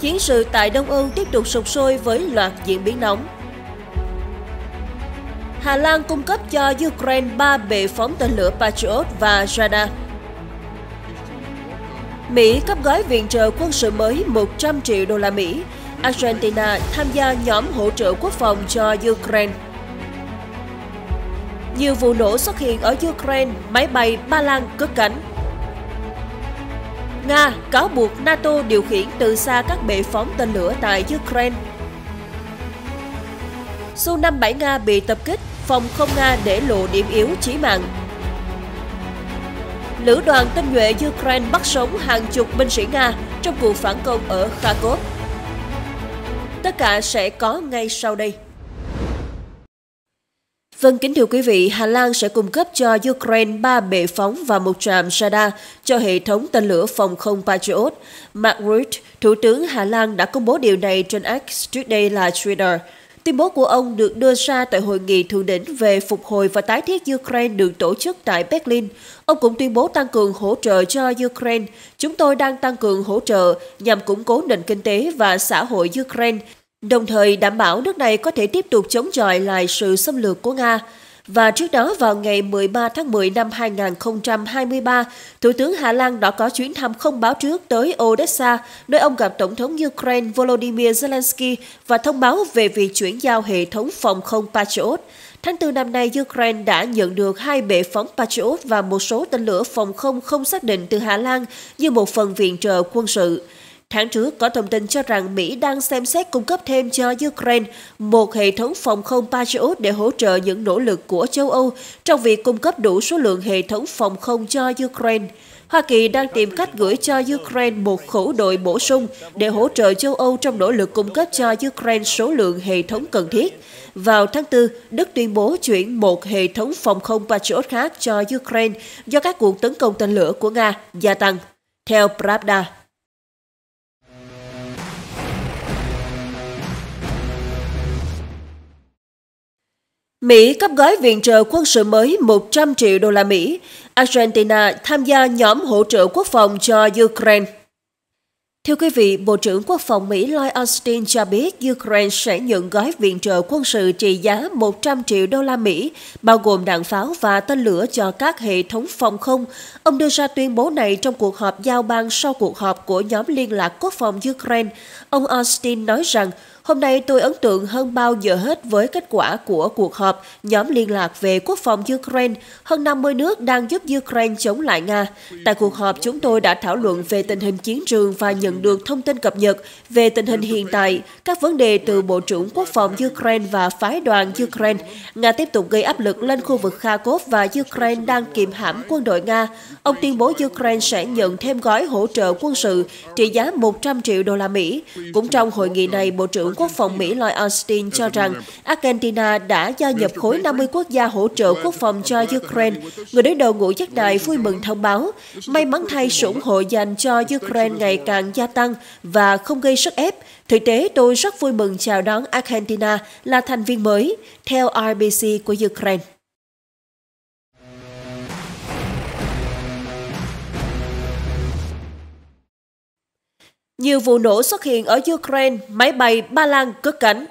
Chiến sự tại Đông Âu tiếp tục sụp sôi với loạt diễn biến nóng. Hà Lan cung cấp cho Ukraine 3 bệ phóng tên lửa Patriot và radar. Mỹ cấp gói viện trợ quân sự mới 100 triệu đô la Mỹ. Argentina tham gia nhóm hỗ trợ quốc phòng cho Ukraine. Nhiều vụ nổ xuất hiện ở Ukraine, máy bay Ba Lan cất cánh. Nga cáo buộc NATO điều khiển từ xa các bệ phóng tên lửa tại Ukraine. Su-57 Nga bị tập kích, phòng không Nga để lộ điểm yếu chí mạng. Lữ đoàn tinh nhuệ Ukraine bắt sống hàng chục binh sĩ Nga trong cuộc phản công ở Kharkov. Tất cả sẽ có ngay sau đây. Vâng, kính thưa quý vị, Hà Lan sẽ cung cấp cho Ukraine 3 bệ phóng và một trạm radar cho hệ thống tên lửa phòng không Patriot. Mark Rutte, Thủ tướng Hà Lan đã công bố điều này trên X, trước đây là Twitter. Tuyên bố của ông được đưa ra tại hội nghị thượng đỉnh về phục hồi và tái thiết Ukraine được tổ chức tại Berlin. Ông cũng tuyên bố tăng cường hỗ trợ cho Ukraine. Chúng tôi đang tăng cường hỗ trợ nhằm củng cố nền kinh tế và xã hội Ukraine, đồng thời đảm bảo nước này có thể tiếp tục chống chọi lại sự xâm lược của Nga. Và trước đó vào ngày 13 tháng 10 năm 2023, Thủ tướng Hà Lan đã có chuyến thăm không báo trước tới Odessa, nơi ông gặp Tổng thống Ukraine Volodymyr Zelensky và thông báo về việc chuyển giao hệ thống phòng không Patriot. Tháng 4 năm nay, Ukraine đã nhận được hai bệ phóng Patriot và một số tên lửa phòng không không xác định từ Hà Lan như một phần viện trợ quân sự. Tháng trước, có thông tin cho rằng Mỹ đang xem xét cung cấp thêm cho Ukraine một hệ thống phòng không Patriot để hỗ trợ những nỗ lực của châu Âu trong việc cung cấp đủ số lượng hệ thống phòng không cho Ukraine. Hoa Kỳ đang tìm cách gửi cho Ukraine một khẩu đội bổ sung để hỗ trợ châu Âu trong nỗ lực cung cấp cho Ukraine số lượng hệ thống cần thiết. Vào tháng 4, Đức tuyên bố chuyển một hệ thống phòng không Patriot khác cho Ukraine do các cuộc tấn công tên lửa của Nga gia tăng. Theo Pravda, Mỹ cấp gói viện trợ quân sự mới 100 triệu đô la Mỹ. Argentina tham gia nhóm hỗ trợ quốc phòng cho Ukraine. Thưa quý vị, Bộ trưởng Quốc phòng Mỹ Lloyd Austin cho biết Ukraine sẽ nhận gói viện trợ quân sự trị giá 100 triệu đô la Mỹ, bao gồm đạn pháo và tên lửa cho các hệ thống phòng không. Ông đưa ra tuyên bố này trong cuộc họp giao ban sau cuộc họp của nhóm liên lạc quốc phòng Ukraine. Ông Austin nói rằng Hôm nay tôi ấn tượng hơn bao giờ hết với kết quả của cuộc họp nhóm liên lạc về quốc phòng Ukraine. Hơn 50 nước đang giúp Ukraine chống lại Nga. Tại cuộc họp, chúng tôi đã thảo luận về tình hình chiến trường và nhận được thông tin cập nhật về tình hình hiện tại, các vấn đề từ Bộ trưởng Quốc phòng Ukraine và phái đoàn Ukraine. Nga tiếp tục gây áp lực lên khu vực Kharkov và Ukraine đang kiềm hãm quân đội Nga. Ông tuyên bố Ukraine sẽ nhận thêm gói hỗ trợ quân sự trị giá 100 triệu đô la Mỹ. Cũng trong hội nghị này, Bộ trưởng Quốc phòng Mỹ Lloyd Austin cho rằng Argentina đã gia nhập khối 50 quốc gia hỗ trợ quốc phòng cho Ukraine. Người đứng đầu ngũ giác đài vui mừng thông báo, may mắn thay sự ủng hộ dành cho Ukraine ngày càng gia tăng và không gây sức ép. Thực tế, tôi rất vui mừng chào đón Argentina là thành viên mới, theo RBC của Ukraine. Nhiều vụ nổ xuất hiện ở Ukraine, máy bay Ba Lan cất cánh.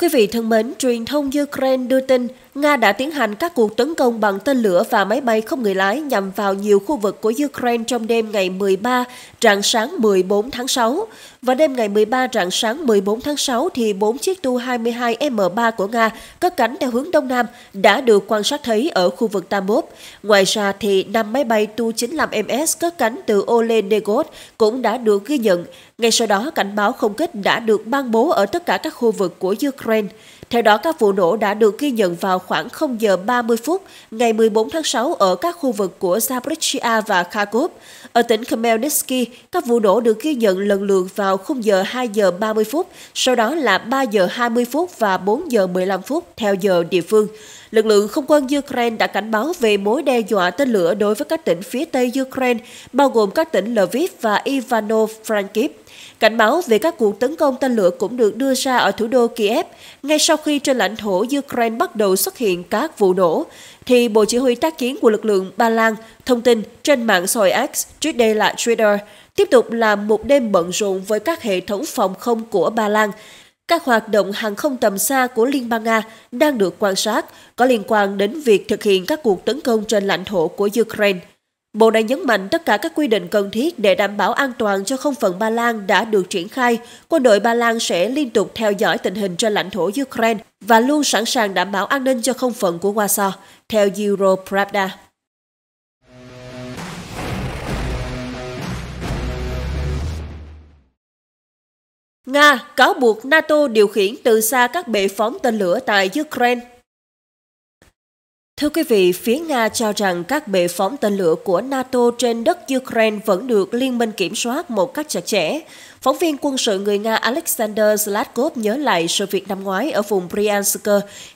Quý vị thân mến, truyền thông Ukraine đưa tin Nga đã tiến hành các cuộc tấn công bằng tên lửa và máy bay không người lái nhằm vào nhiều khu vực của Ukraine trong đêm ngày 13, rạng sáng 14 tháng 6 và đêm ngày 13 rạng sáng 14 tháng 6 thì 4 chiếc Tu-22M3 của Nga cất cánh theo hướng Đông Nam đã được quan sát thấy ở khu vực Tamov. Ngoài ra thì 5 máy bay Tu-95MS cất cánh từ Olenegod cũng đã được ghi nhận. Ngay sau đó, cảnh báo không kích đã được ban bố ở tất cả các khu vực của Ukraine. Theo đó, các vụ nổ đã được ghi nhận vào khoảng 0 giờ 30 phút ngày 14 tháng 6 ở các khu vực của Zaporizhia và Kharkov. Ở tỉnh Khmelnytsky, các vụ nổ được ghi nhận lần lượt vào 0 giờ 2 giờ 30 phút, sau đó là 3 giờ 20 phút và 4 giờ 15 phút theo giờ địa phương. Lực lượng không quân Ukraine đã cảnh báo về mối đe dọa tên lửa đối với các tỉnh phía Tây Ukraine, bao gồm các tỉnh Lviv và Ivano-Frankivsk. Cảnh báo về các cuộc tấn công tên lửa cũng được đưa ra ở thủ đô Kiev, ngay sau khi trên lãnh thổ Ukraine bắt đầu xuất hiện các vụ nổ, thì Bộ Chỉ huy tác chiến của lực lượng Ba Lan thông tin trên mạng xã hội X, trước đây là Twitter, tiếp tục làm một đêm bận rộn với các hệ thống phòng không của Ba Lan, các hoạt động hàng không tầm xa của Liên bang Nga đang được quan sát có liên quan đến việc thực hiện các cuộc tấn công trên lãnh thổ của Ukraine. Bộ này nhấn mạnh tất cả các quy định cần thiết để đảm bảo an toàn cho không phận Ba Lan đã được triển khai. Quân đội Ba Lan sẽ liên tục theo dõi tình hình trên lãnh thổ Ukraine và luôn sẵn sàng đảm bảo an ninh cho không phận của Warsaw, theo Europravda. Nga cáo buộc NATO điều khiển từ xa các bệ phóng tên lửa tại Ukraine Thưa quý vị, phía Nga cho rằng các bệ phóng tên lửa của NATO trên đất Ukraine vẫn được liên minh kiểm soát một cách chặt chẽ. Phóng viên quân sự người Nga Alexander Zlatkov nhớ lại sự việc năm ngoái ở vùng Bryansk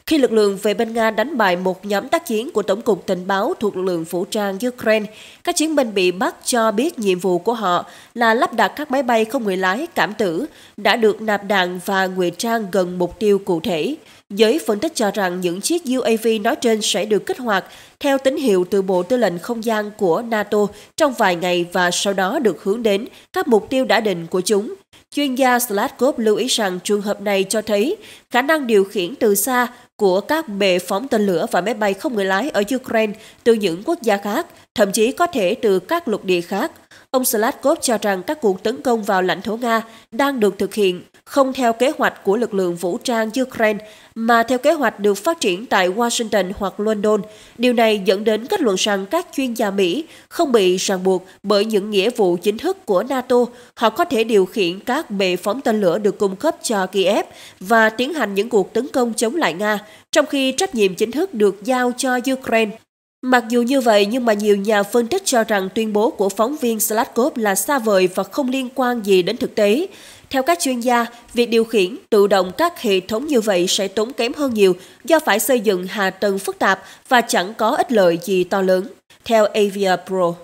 khi lực lượng về bên Nga đánh bại một nhóm tác chiến của Tổng cục Tình báo thuộc lực lượng vũ trang Ukraine. Các chiến binh bị bắt cho biết nhiệm vụ của họ là lắp đặt các máy bay không người lái cảm tử đã được nạp đạn và ngụy trang gần mục tiêu cụ thể. Giới phân tích cho rằng những chiếc UAV nói trên sẽ được kích hoạt theo tín hiệu từ Bộ Tư lệnh Không gian của NATO trong vài ngày và sau đó được hướng đến các mục tiêu đã định của chúng. Chuyên gia Slatkov lưu ý rằng trường hợp này cho thấy khả năng điều khiển từ xa của các bệ phóng tên lửa và máy bay không người lái ở Ukraine từ những quốc gia khác, thậm chí có thể từ các lục địa khác Ông Slatkov cho rằng các cuộc tấn công vào lãnh thổ Nga đang được thực hiện không theo kế hoạch của lực lượng vũ trang Ukraine mà theo kế hoạch được phát triển tại Washington hoặc London. Điều này dẫn đến kết luận rằng các chuyên gia Mỹ không bị ràng buộc bởi những nghĩa vụ chính thức của NATO. Họ có thể điều khiển các bệ phóng tên lửa được cung cấp cho Kiev và tiến hành những cuộc tấn công chống lại Nga, trong khi trách nhiệm chính thức được giao cho Ukraine. Mặc dù như vậy nhưng mà nhiều nhà phân tích cho rằng tuyên bố của phóng viên Slatkov là xa vời và không liên quan gì đến thực tế. Theo các chuyên gia, việc điều khiển tự động các hệ thống như vậy sẽ tốn kém hơn nhiều do phải xây dựng hạ tầng phức tạp và chẳng có ích lợi gì to lớn, theo Avia Pro.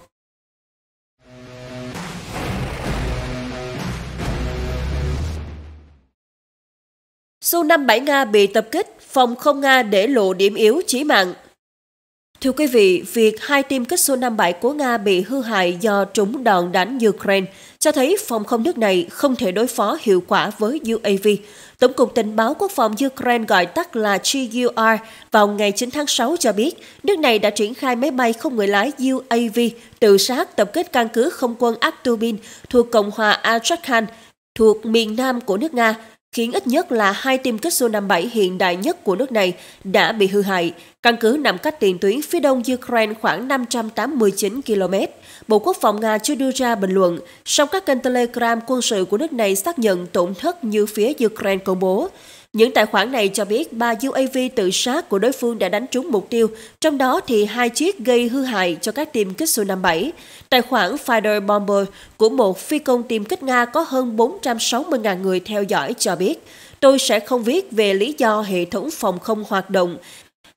Su-57 Nga bị tập kích, phòng không Nga để lộ điểm yếu chí mạng, Thưa quý vị, việc hai tiêm kích Su-57 của Nga bị hư hại do trúng đòn đánh Ukraine cho thấy phòng không nước này không thể đối phó hiệu quả với UAV. Tổng cục Tình báo Quốc phòng Ukraine gọi tắt là GUR vào ngày 9 tháng 6 cho biết nước này đã triển khai máy bay không người lái UAV tự sát tập kết căn cứ không quân Aktubin thuộc Cộng hòa Astrakhan thuộc miền nam của nước Nga khiến ít nhất là hai tiêm kích Su-57 hiện đại nhất của nước này đã bị hư hại. Căn cứ nằm cách tiền tuyến phía đông Ukraine khoảng 589 km. Bộ Quốc phòng Nga chưa đưa ra bình luận, song các kênh Telegram quân sự của nước này xác nhận tổn thất như phía Ukraine công bố. Những tài khoản này cho biết ba UAV tự sát của đối phương đã đánh trúng mục tiêu, trong đó thì hai chiếc gây hư hại cho các tiêm kích Su-57. Tài khoản Fighter Bomber của một phi công tiêm kích Nga có hơn 460.000 người theo dõi cho biết, tôi sẽ không viết về lý do hệ thống phòng không hoạt động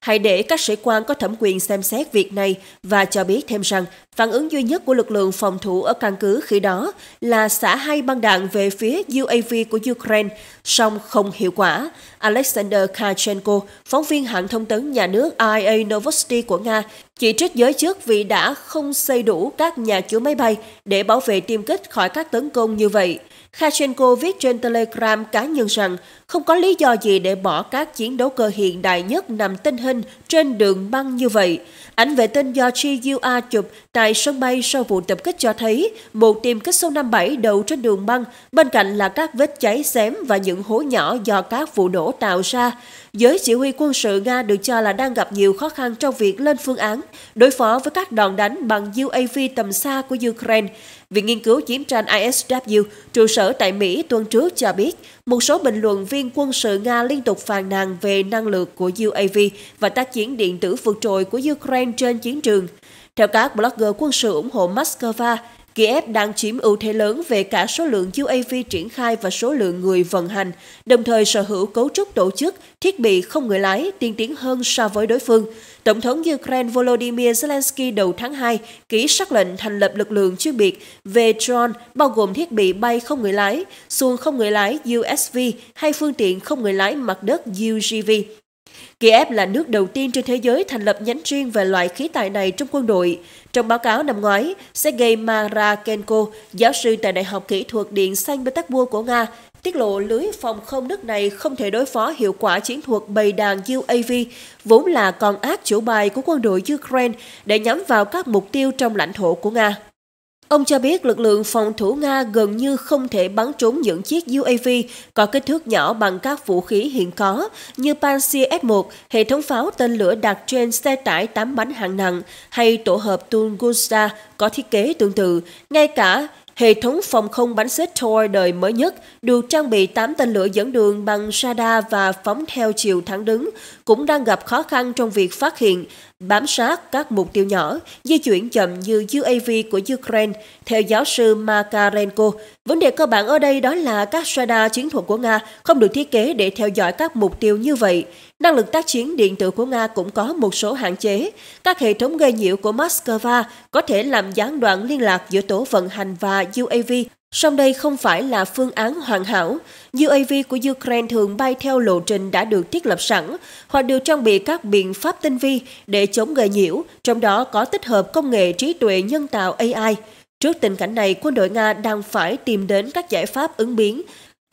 Hãy để các sĩ quan có thẩm quyền xem xét việc này và cho biết thêm rằng phản ứng duy nhất của lực lượng phòng thủ ở căn cứ khi đó là xả hai băng đạn về phía UAV của Ukraine, song không hiệu quả. Alexander Kachenko, phóng viên hãng thông tấn nhà nước IA Novosti của Nga, chỉ trích giới chức vì đã không xây đủ các nhà chứa máy bay để bảo vệ tiêm kích khỏi các tấn công như vậy. Khachenko viết trên Telegram cá nhân rằng không có lý do gì để bỏ các chiến đấu cơ hiện đại nhất nằm tinh hình trên đường băng như vậy. Ảnh vệ tinh do GUA chụp tại sân bay sau vụ tập kích cho thấy một tiệm kích số 57 đậu trên đường băng, bên cạnh là các vết cháy xém và những hố nhỏ do các vụ nổ tạo ra. Giới chỉ huy quân sự Nga được cho là đang gặp nhiều khó khăn trong việc lên phương án đối phó với các đòn đánh bằng UAV tầm xa của Ukraine. Viện Nghiên cứu Chiến tranh ISW, trụ sở tại Mỹ tuần trước cho biết, một số bình luận viên quân sự Nga liên tục phàn nàn về năng lực của UAV và tác chiến điện tử vượt trội của Ukraine trên chiến trường. Theo các blogger quân sự ủng hộ Moscow, Kiev đang chiếm ưu thế lớn về cả số lượng UAV triển khai và số lượng người vận hành, đồng thời sở hữu cấu trúc tổ chức, thiết bị không người lái tiên tiến hơn so với đối phương. Tổng thống Ukraine Volodymyr Zelensky đầu tháng 2 ký sắc lệnh thành lập lực lượng chuyên biệt về drone bao gồm thiết bị bay không người lái, xuồng không người lái USV hay phương tiện không người lái mặt đất UGV. Kiev là nước đầu tiên trên thế giới thành lập nhánh riêng về loại khí tài này trong quân đội. Trong báo cáo năm ngoái, Sergei Marakenko, giáo sư tại Đại học Kỹ thuật Điện Xanh Petersburg của Nga, tiết lộ lưới phòng không nước này không thể đối phó hiệu quả chiến thuật bầy đàn UAV, vốn là con ác chủ bài của quân đội Ukraine để nhắm vào các mục tiêu trong lãnh thổ của Nga. Ông cho biết lực lượng phòng thủ Nga gần như không thể bắn trúng những chiếc UAV có kích thước nhỏ bằng các vũ khí hiện có như pantsir S-1, hệ thống pháo tên lửa đặt trên xe tải 8 bánh hạng nặng hay tổ hợp Tunguska có thiết kế tương tự. Ngay cả Hệ thống phòng không bắn xếp Tor đời mới nhất được trang bị 8 tên lửa dẫn đường bằng radar và phóng theo chiều thẳng đứng cũng đang gặp khó khăn trong việc phát hiện, bám sát các mục tiêu nhỏ, di chuyển chậm như UAV của Ukraine, theo giáo sư Makarenko. Vấn đề cơ bản ở đây đó là các radar chiến thuật của Nga không được thiết kế để theo dõi các mục tiêu như vậy. Năng lực tác chiến điện tử của Nga cũng có một số hạn chế. Các hệ thống gây nhiễu của Moscow có thể làm gián đoạn liên lạc giữa tổ vận hành và UAV. Song đây không phải là phương án hoàn hảo. UAV của Ukraine thường bay theo lộ trình đã được thiết lập sẵn hoặc được trang bị các biện pháp tinh vi để chống gây nhiễu, trong đó có tích hợp công nghệ trí tuệ nhân tạo AI. Trước tình cảnh này, quân đội Nga đang phải tìm đến các giải pháp ứng biến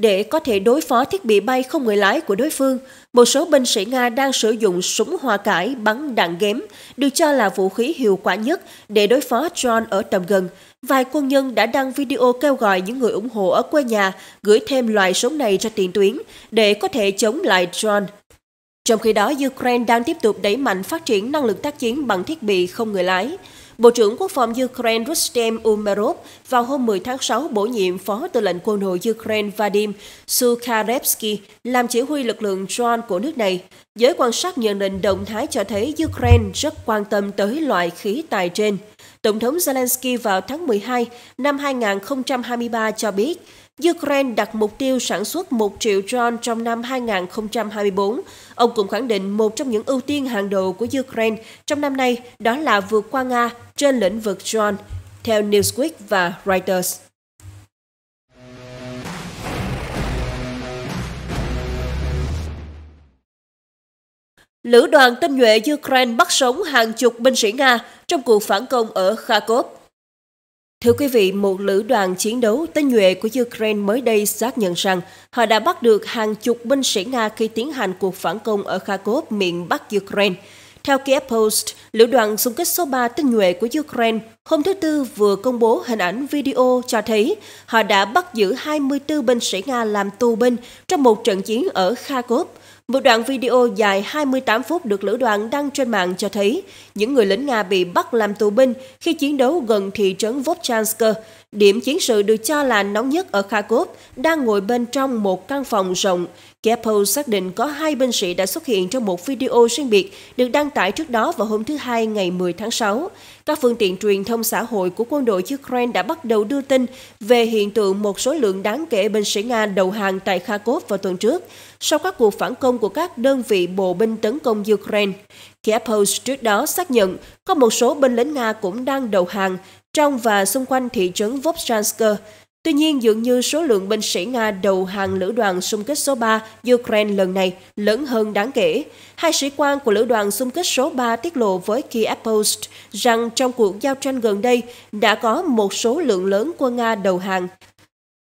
để có thể đối phó thiết bị bay không người lái của đối phương, một số binh sĩ Nga đang sử dụng súng hoa cải bắn đạn ghém, được cho là vũ khí hiệu quả nhất để đối phó drone ở tầm gần. Vài quân nhân đã đăng video kêu gọi những người ủng hộ ở quê nhà gửi thêm loại súng này cho tiền tuyến để có thể chống lại drone. Trong khi đó, Ukraine đang tiếp tục đẩy mạnh phát triển năng lực tác chiến bằng thiết bị không người lái. Bộ trưởng Quốc phòng Ukraine Rustem Umerov vào hôm 10 tháng 6 bổ nhiệm Phó tư lệnh quân đội Ukraine Vadim Sukharevsky làm chỉ huy lực lượng drone của nước này. Giới quan sát nhận định động thái cho thấy Ukraine rất quan tâm tới loại khí tài trên. Tổng thống Zelensky vào tháng 12 năm 2023 cho biết Ukraine đặt mục tiêu sản xuất 1 triệu drone trong năm 2024. Ông cũng khẳng định một trong những ưu tiên hàng đầu của Ukraine trong năm nay đó là vượt qua Nga trên lĩnh vực drone, theo Newsweek và Reuters. Lữ đoàn tinh nhuệ Ukraine bắt sống hàng chục binh sĩ Nga trong cuộc phản công ở Kharkov. Thưa quý vị, một lữ đoàn chiến đấu tên nhuệ của Ukraine mới đây xác nhận rằng họ đã bắt được hàng chục binh sĩ Nga khi tiến hành cuộc phản công ở Kharkov, miền Bắc Ukraine. Theo Kiev Post, lữ đoàn xung kích số 3 tên nhuệ của Ukraine hôm thứ Tư vừa công bố hình ảnh video cho thấy họ đã bắt giữ 24 binh sĩ Nga làm tù binh trong một trận chiến ở Kharkov. Một đoạn video dài 28 phút được lữ đoàn đăng trên mạng cho thấy những người lính Nga bị bắt làm tù binh khi chiến đấu gần thị trấn Vovchansk, Điểm chiến sự được cho là nóng nhất ở Kharkov đang ngồi bên trong một căn phòng rộng. Kepo xác định có hai binh sĩ đã xuất hiện trong một video riêng biệt được đăng tải trước đó vào hôm thứ Hai ngày 10 tháng 6. Các phương tiện truyền thông xã hội của quân đội Ukraine đã bắt đầu đưa tin về hiện tượng một số lượng đáng kể binh sĩ Nga đầu hàng tại Kharkov vào tuần trước, sau các cuộc phản công của các đơn vị bộ binh tấn công Ukraine. Kiev trước đó xác nhận có một số binh lính Nga cũng đang đầu hàng, trong và xung quanh thị trấn Vovchansk. Tuy nhiên, dường như số lượng binh sĩ Nga đầu hàng lữ đoàn xung kích số 3 Ukraine lần này lớn hơn đáng kể. Hai sĩ quan của lữ đoàn xung kích số 3 tiết lộ với Kiev Post rằng trong cuộc giao tranh gần đây đã có một số lượng lớn quân Nga đầu hàng.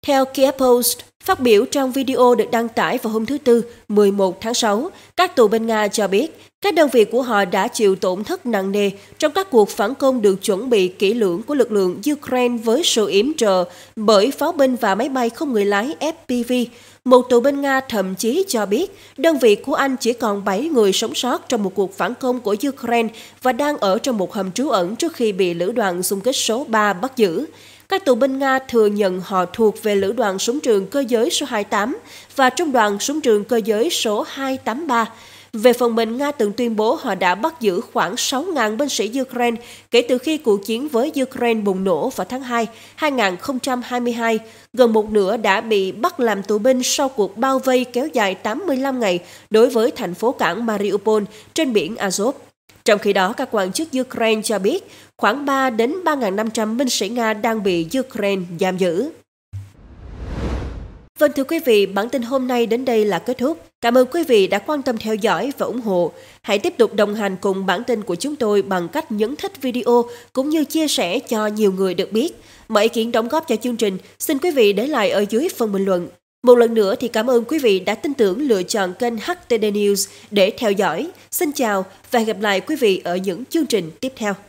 Theo Kiev Post, Phát biểu trong video được đăng tải vào hôm thứ Tư 11 tháng 6, các tù bên Nga cho biết các đơn vị của họ đã chịu tổn thất nặng nề trong các cuộc phản công được chuẩn bị kỹ lưỡng của lực lượng Ukraine với sự yểm trợ bởi pháo binh và máy bay không người lái FPV. Một tù binh Nga thậm chí cho biết đơn vị của anh chỉ còn 7 người sống sót trong một cuộc phản công của Ukraine và đang ở trong một hầm trú ẩn trước khi bị lữ đoàn xung kích số 3 bắt giữ. Các tù binh Nga thừa nhận họ thuộc về lữ đoàn súng trường cơ giới số 28 và trung đoàn súng trường cơ giới số 283. Về phần mình, Nga từng tuyên bố họ đã bắt giữ khoảng 6.000 binh sĩ Ukraine kể từ khi cuộc chiến với Ukraine bùng nổ vào tháng 2, 2022. Gần một nửa đã bị bắt làm tù binh sau cuộc bao vây kéo dài 85 ngày đối với thành phố cảng Mariupol trên biển Azov. Trong khi đó, các quan chức Ukraine cho biết khoảng 3 đến 3.500 binh sĩ Nga đang bị Ukraine giam giữ. Vâng thưa quý vị, bản tin hôm nay đến đây là kết thúc. Cảm ơn quý vị đã quan tâm theo dõi và ủng hộ. Hãy tiếp tục đồng hành cùng bản tin của chúng tôi bằng cách nhấn thích video cũng như chia sẻ cho nhiều người được biết. Mọi ý kiến đóng góp cho chương trình xin quý vị để lại ở dưới phần bình luận. Một lần nữa thì cảm ơn quý vị đã tin tưởng lựa chọn kênh HTD News để theo dõi. Xin chào và hẹn gặp lại quý vị ở những chương trình tiếp theo.